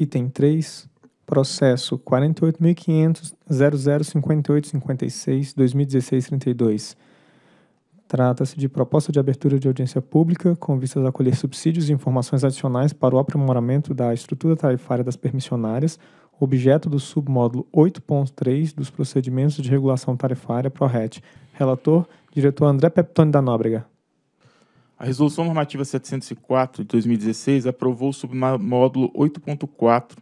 Item 3. Processo 48.500.005856-2016-32. Trata-se de proposta de abertura de audiência pública com vistas a colher subsídios e informações adicionais para o aprimoramento da estrutura tarifária das permissionárias, objeto do submódulo 8.3 dos procedimentos de regulação tarifária PRORET. Relator, diretor André Peptoni da Nóbrega. A Resolução Normativa 704 de 2016 aprovou o submódulo 8.4,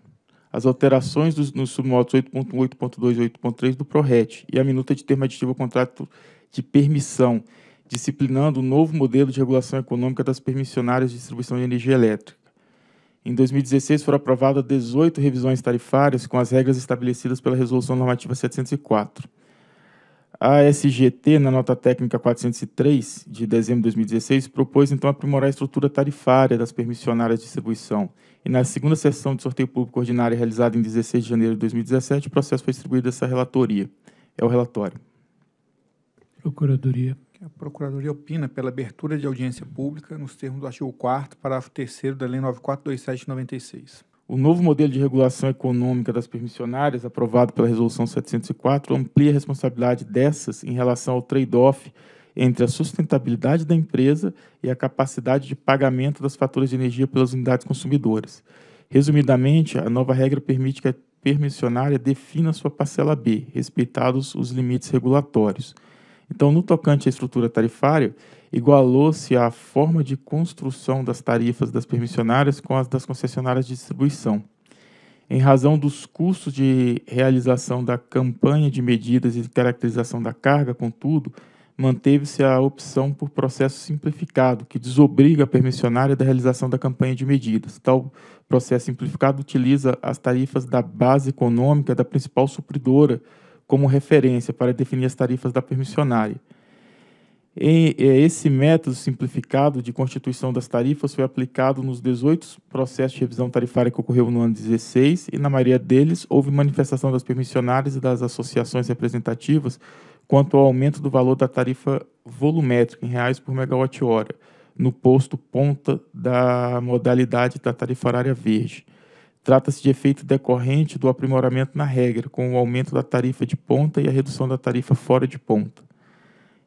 as alterações dos, nos submódulos 8.1, 8.2 e 8.3 do PRORET e a minuta de termo aditivo ao contrato de permissão, disciplinando o novo modelo de regulação econômica das permissionárias de distribuição de energia elétrica. Em 2016 foram aprovadas 18 revisões tarifárias com as regras estabelecidas pela Resolução Normativa 704. A SGT, na nota técnica 403 de dezembro de 2016, propôs então aprimorar a estrutura tarifária das permissionárias de distribuição. E na segunda sessão de sorteio público ordinário realizada em 16 de janeiro de 2017, o processo foi distribuído essa relatoria. É o relatório. Procuradoria. A Procuradoria opina pela abertura de audiência pública nos termos do artigo 4 parágrafo 3 da Lei 9427 96. O novo modelo de regulação econômica das permissionárias, aprovado pela Resolução 704, amplia a responsabilidade dessas em relação ao trade-off entre a sustentabilidade da empresa e a capacidade de pagamento das faturas de energia pelas unidades consumidoras. Resumidamente, a nova regra permite que a permissionária defina sua parcela B, respeitados os limites regulatórios. Então, no tocante à estrutura tarifária, igualou-se a forma de construção das tarifas das permissionárias com as das concessionárias de distribuição. Em razão dos custos de realização da campanha de medidas e caracterização da carga, contudo, manteve-se a opção por processo simplificado, que desobriga a permissionária da realização da campanha de medidas. Tal processo simplificado utiliza as tarifas da base econômica da principal supridora como referência para definir as tarifas da permissionária. E, é, esse método simplificado de constituição das tarifas foi aplicado nos 18 processos de revisão tarifária que ocorreu no ano 16 e, na maioria deles, houve manifestação das permissionárias e das associações representativas quanto ao aumento do valor da tarifa volumétrica em reais por megawatt-hora no posto ponta da modalidade da tarifa horária verde. Trata-se de efeito decorrente do aprimoramento na regra, com o aumento da tarifa de ponta e a redução da tarifa fora de ponta.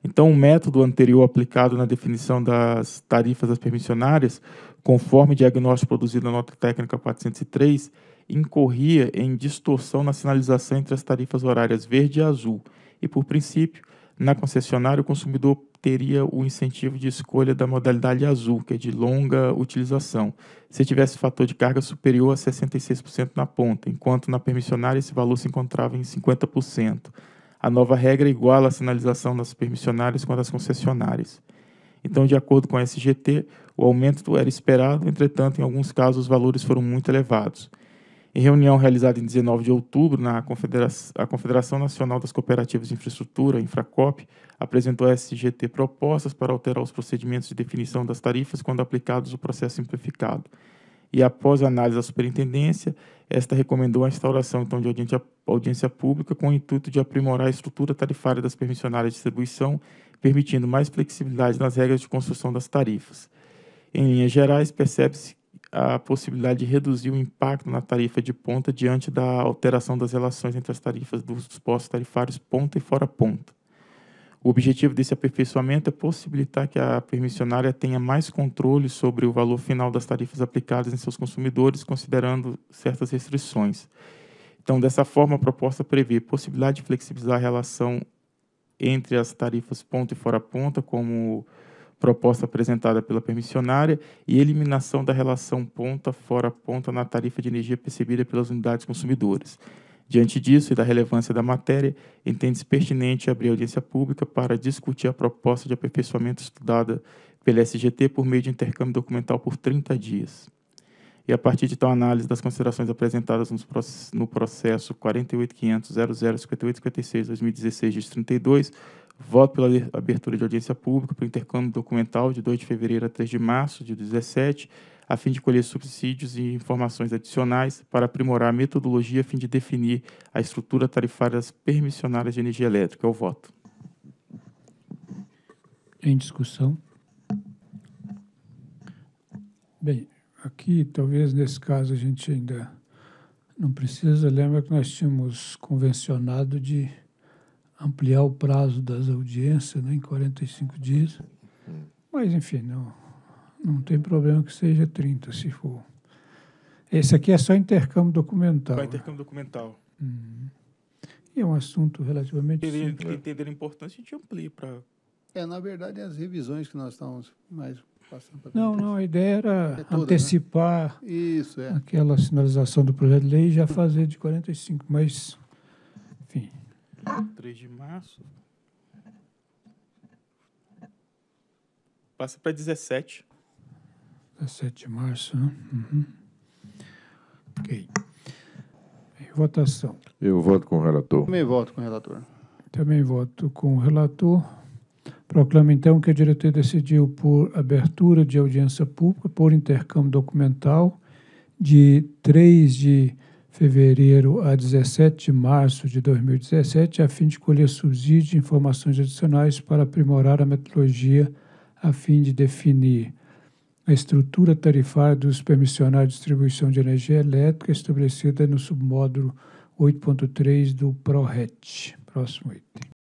Então, o método anterior aplicado na definição das tarifas das permissionárias, conforme o diagnóstico produzido na nota técnica 403, incorria em distorção na sinalização entre as tarifas horárias verde e azul, e, por princípio, na concessionária, o consumidor teria o incentivo de escolha da modalidade azul, que é de longa utilização, se tivesse fator de carga superior a 66% na ponta, enquanto na permissionária esse valor se encontrava em 50%. A nova regra iguala a sinalização das permissionárias com as concessionárias. Então, de acordo com a SGT, o aumento era esperado, entretanto, em alguns casos os valores foram muito elevados. Em reunião realizada em 19 de outubro, na Confederação, a Confederação Nacional das Cooperativas de Infraestrutura, Infracop, apresentou à SGT propostas para alterar os procedimentos de definição das tarifas quando aplicados o processo simplificado. E após a análise da superintendência, esta recomendou a instauração então, de audiência, audiência pública com o intuito de aprimorar a estrutura tarifária das permissionárias de distribuição, permitindo mais flexibilidade nas regras de construção das tarifas. Em linhas gerais, percebe-se a possibilidade de reduzir o impacto na tarifa de ponta diante da alteração das relações entre as tarifas dos postos tarifários ponta e fora ponta. O objetivo desse aperfeiçoamento é possibilitar que a permissionária tenha mais controle sobre o valor final das tarifas aplicadas em seus consumidores, considerando certas restrições. Então, dessa forma, a proposta prevê possibilidade de flexibilizar a relação entre as tarifas ponta e fora ponta, como proposta apresentada pela permissionária e eliminação da relação ponta fora ponta na tarifa de energia percebida pelas unidades consumidoras. Diante disso e da relevância da matéria, entende-se pertinente abrir audiência pública para discutir a proposta de aperfeiçoamento estudada pela SGT por meio de intercâmbio documental por 30 dias. E a partir de tal análise das considerações apresentadas no processo 48.500.005856-2016, 32, Voto pela abertura de audiência pública para o intercâmbio documental de 2 de fevereiro a 3 de março de 2017, a fim de colher subsídios e informações adicionais para aprimorar a metodologia a fim de definir a estrutura tarifária das permissionárias de energia elétrica. É o voto. Em discussão? Bem, aqui talvez nesse caso a gente ainda não precisa. Lembra que nós tínhamos convencionado de ampliar o prazo das audiências né, em 45 dias. Mas, enfim, não, não tem problema que seja 30, se for. Esse aqui é só intercâmbio documental. Só né? intercâmbio documental. Uhum. E é um assunto relativamente Ele, simples. Entender a importância, a gente para... É, na verdade, é as revisões que nós estamos mais passando para... Não, não, a ideia era é toda, né? antecipar né? Isso, é. aquela sinalização do projeto de lei e já fazer de 45, mas 3 de março. Passa para 17. 17 de março, né? Uhum. Ok. Em votação. Eu voto com o relator. Também voto com o relator. Também voto com o relator. Proclamo, então, que a diretoria decidiu por abertura de audiência pública por intercâmbio documental de 3 de março fevereiro a 17 de março de 2017, a fim de colher subsídios e informações adicionais para aprimorar a metodologia a fim de definir a estrutura tarifária dos permissionários de distribuição de energia elétrica estabelecida no submódulo 8.3 do PRORET. Próximo item.